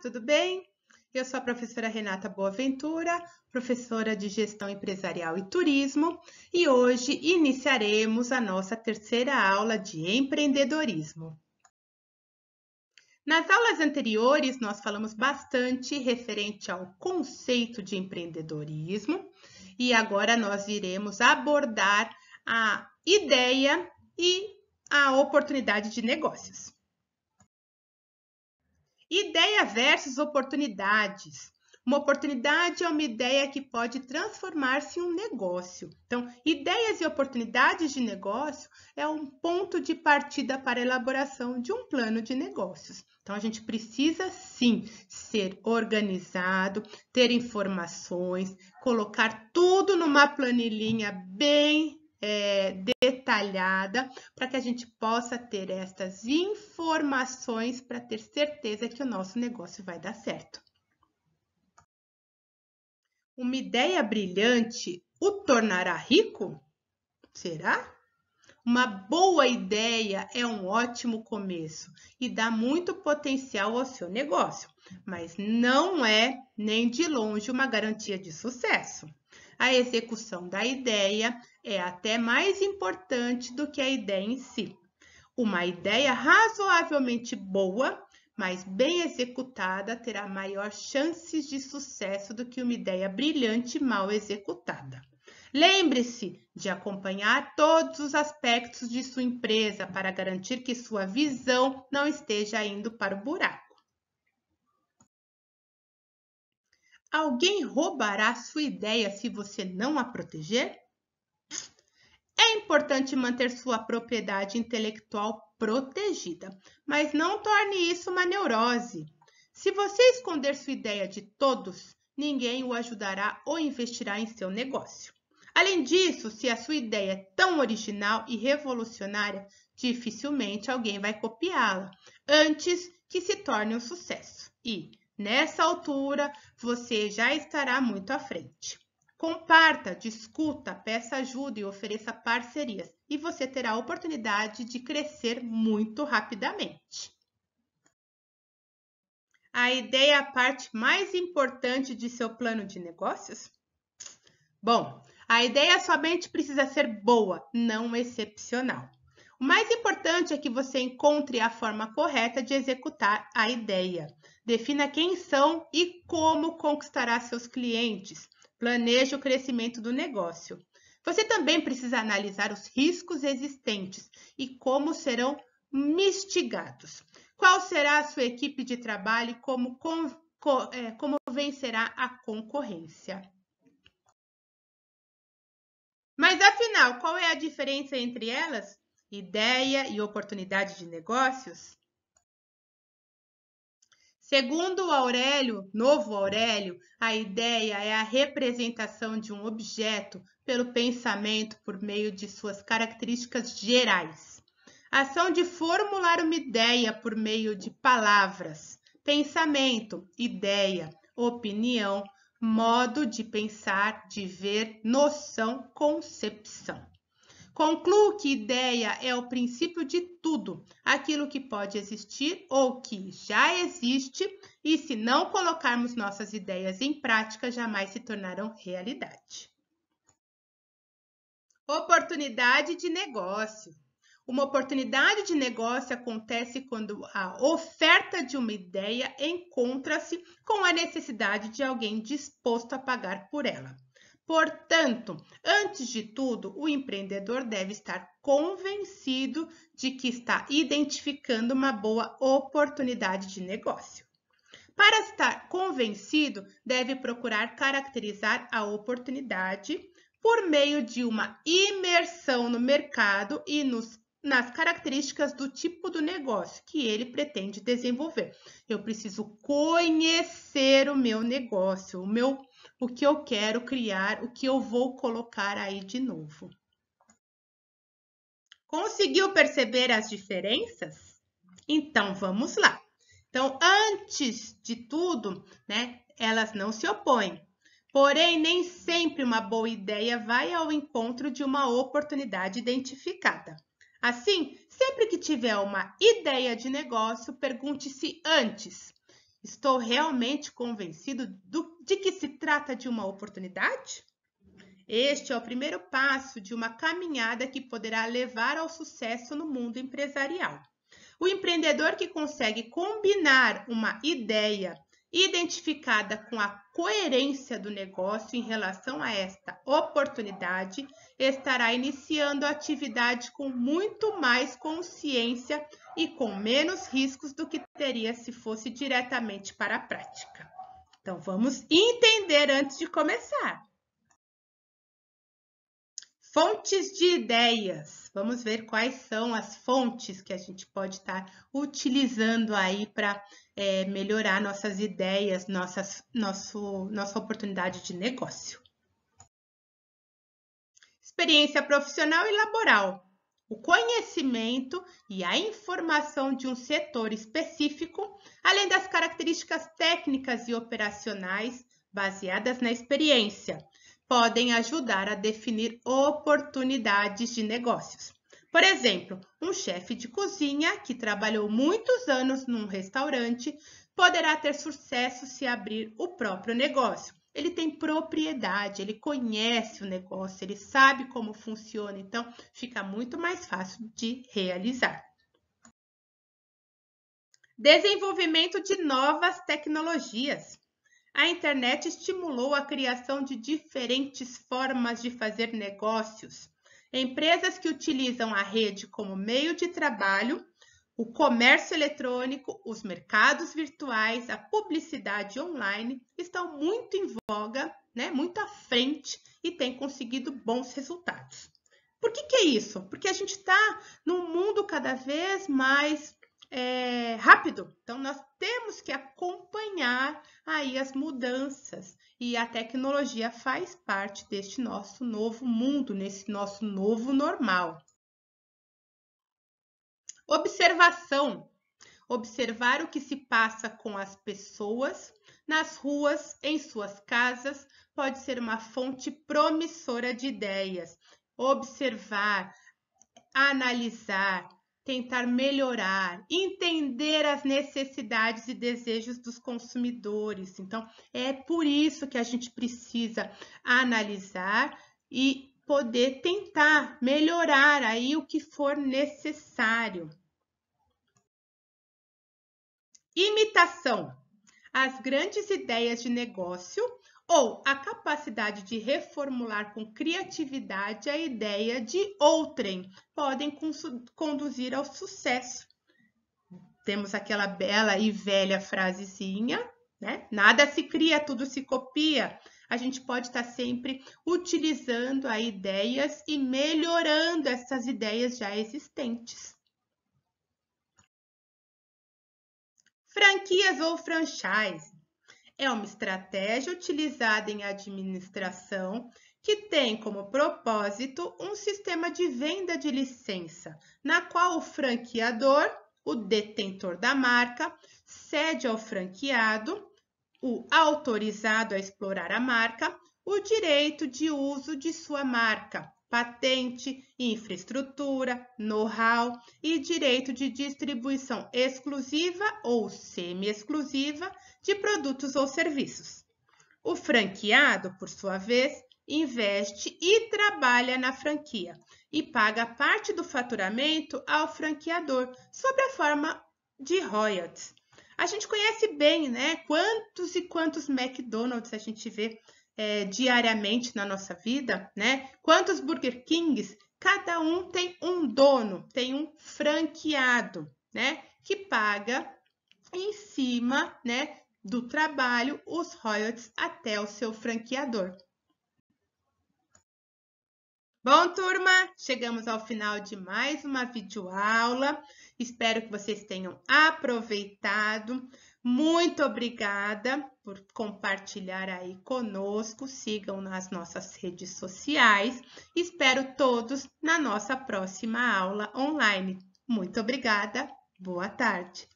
tudo bem? Eu sou a professora Renata Boaventura, professora de Gestão Empresarial e Turismo, e hoje iniciaremos a nossa terceira aula de empreendedorismo. Nas aulas anteriores, nós falamos bastante referente ao conceito de empreendedorismo, e agora nós iremos abordar a ideia e a oportunidade de negócios. Ideia versus oportunidades. Uma oportunidade é uma ideia que pode transformar-se em um negócio. Então, ideias e oportunidades de negócio é um ponto de partida para a elaboração de um plano de negócios. Então, a gente precisa sim ser organizado, ter informações, colocar tudo numa planilhinha bem é, detalhada para que a gente possa ter estas informações para ter certeza que o nosso negócio vai dar certo. Uma ideia brilhante o tornará rico? Será? Uma boa ideia é um ótimo começo e dá muito potencial ao seu negócio, mas não é nem de longe uma garantia de sucesso a execução da ideia é até mais importante do que a ideia em si. Uma ideia razoavelmente boa, mas bem executada, terá maior chances de sucesso do que uma ideia brilhante mal executada. Lembre-se de acompanhar todos os aspectos de sua empresa para garantir que sua visão não esteja indo para o buraco. Alguém roubará sua ideia se você não a proteger? É importante manter sua propriedade intelectual protegida, mas não torne isso uma neurose. Se você esconder sua ideia de todos, ninguém o ajudará ou investirá em seu negócio. Além disso, se a sua ideia é tão original e revolucionária, dificilmente alguém vai copiá-la antes que se torne um sucesso. E, Nessa altura, você já estará muito à frente. Comparta, discuta, peça ajuda e ofereça parcerias, e você terá a oportunidade de crescer muito rapidamente. A ideia é a parte mais importante de seu plano de negócios? Bom, a ideia somente precisa ser boa, não excepcional. O mais importante é que você encontre a forma correta de executar a ideia. Defina quem são e como conquistará seus clientes. Planeje o crescimento do negócio. Você também precisa analisar os riscos existentes e como serão mitigados. Qual será a sua equipe de trabalho e como, é, como vencerá a concorrência? Mas afinal, qual é a diferença entre elas? ideia e oportunidade de negócios? Segundo Aurélio, novo Aurélio, a ideia é a representação de um objeto pelo pensamento por meio de suas características gerais. Ação de formular uma ideia por meio de palavras, pensamento, ideia, opinião, modo de pensar, de ver, noção, concepção. Concluo que ideia é o princípio de tudo, aquilo que pode existir ou que já existe, e se não colocarmos nossas ideias em prática, jamais se tornarão realidade. Oportunidade de negócio. Uma oportunidade de negócio acontece quando a oferta de uma ideia encontra-se com a necessidade de alguém disposto a pagar por ela. Portanto, antes de tudo, o empreendedor deve estar convencido de que está identificando uma boa oportunidade de negócio. Para estar convencido, deve procurar caracterizar a oportunidade por meio de uma imersão no mercado e nos nas características do tipo do negócio que ele pretende desenvolver. Eu preciso conhecer o meu negócio, o meu o que eu quero criar, o que eu vou colocar aí de novo. Conseguiu perceber as diferenças? Então vamos lá. Então, antes de tudo, né, elas não se opõem. Porém, nem sempre uma boa ideia vai ao encontro de uma oportunidade identificada. Assim, sempre que tiver uma ideia de negócio, pergunte-se antes: estou realmente convencido do, de que se trata de uma oportunidade? Este é o primeiro passo de uma caminhada que poderá levar ao sucesso no mundo empresarial. O empreendedor que consegue combinar uma ideia identificada com a coerência do negócio em relação a esta oportunidade, estará iniciando a atividade com muito mais consciência e com menos riscos do que teria se fosse diretamente para a prática. Então, vamos entender antes de começar. Fontes de ideias. Vamos ver quais são as fontes que a gente pode estar tá utilizando aí para é, melhorar nossas ideias, nossas, nosso, nossa oportunidade de negócio. Experiência profissional e laboral. O conhecimento e a informação de um setor específico, além das características técnicas e operacionais baseadas na experiência, podem ajudar a definir oportunidades de negócios. Por exemplo, um chefe de cozinha que trabalhou muitos anos num restaurante poderá ter sucesso se abrir o próprio negócio. Ele tem propriedade, ele conhece o negócio, ele sabe como funciona, então fica muito mais fácil de realizar. Desenvolvimento de novas tecnologias. A internet estimulou a criação de diferentes formas de fazer negócios. Empresas que utilizam a rede como meio de trabalho, o comércio eletrônico, os mercados virtuais, a publicidade online estão muito em voga, né, muito à frente e têm conseguido bons resultados. Por que, que é isso? Porque a gente está num mundo cada vez mais é, rápido. Então, nós temos que acompanhar aí as mudanças. E a tecnologia faz parte deste nosso novo mundo, nesse nosso novo normal. Observação. Observar o que se passa com as pessoas, nas ruas, em suas casas, pode ser uma fonte promissora de ideias. Observar, analisar, tentar melhorar, entender as necessidades e desejos dos consumidores. Então, é por isso que a gente precisa analisar e poder tentar melhorar aí o que for necessário. Imitação. As grandes ideias de negócio ou a capacidade de reformular com criatividade a ideia de outrem, podem conduzir ao sucesso. Temos aquela bela e velha frasezinha, né? Nada se cria, tudo se copia. A gente pode estar sempre utilizando as ideias e melhorando essas ideias já existentes. Franquias ou franchise é uma estratégia utilizada em administração que tem como propósito um sistema de venda de licença, na qual o franqueador, o detentor da marca, cede ao franqueado, o autorizado a explorar a marca, o direito de uso de sua marca, patente, infraestrutura, know-how e direito de distribuição exclusiva ou semi-exclusiva de produtos ou serviços. O franqueado, por sua vez, investe e trabalha na franquia e paga parte do faturamento ao franqueador sob a forma de royalties. A gente conhece bem, né? Quantos e quantos McDonald's a gente vê é, diariamente na nossa vida, né? Quantos Burger Kings? Cada um tem um dono, tem um franqueado, né? Que paga em cima, né? Do trabalho, os royalties até o seu franqueador. Bom, turma, chegamos ao final de mais uma videoaula. Espero que vocês tenham aproveitado. Muito obrigada por compartilhar aí conosco. Sigam nas nossas redes sociais. Espero todos na nossa próxima aula online. Muito obrigada. Boa tarde.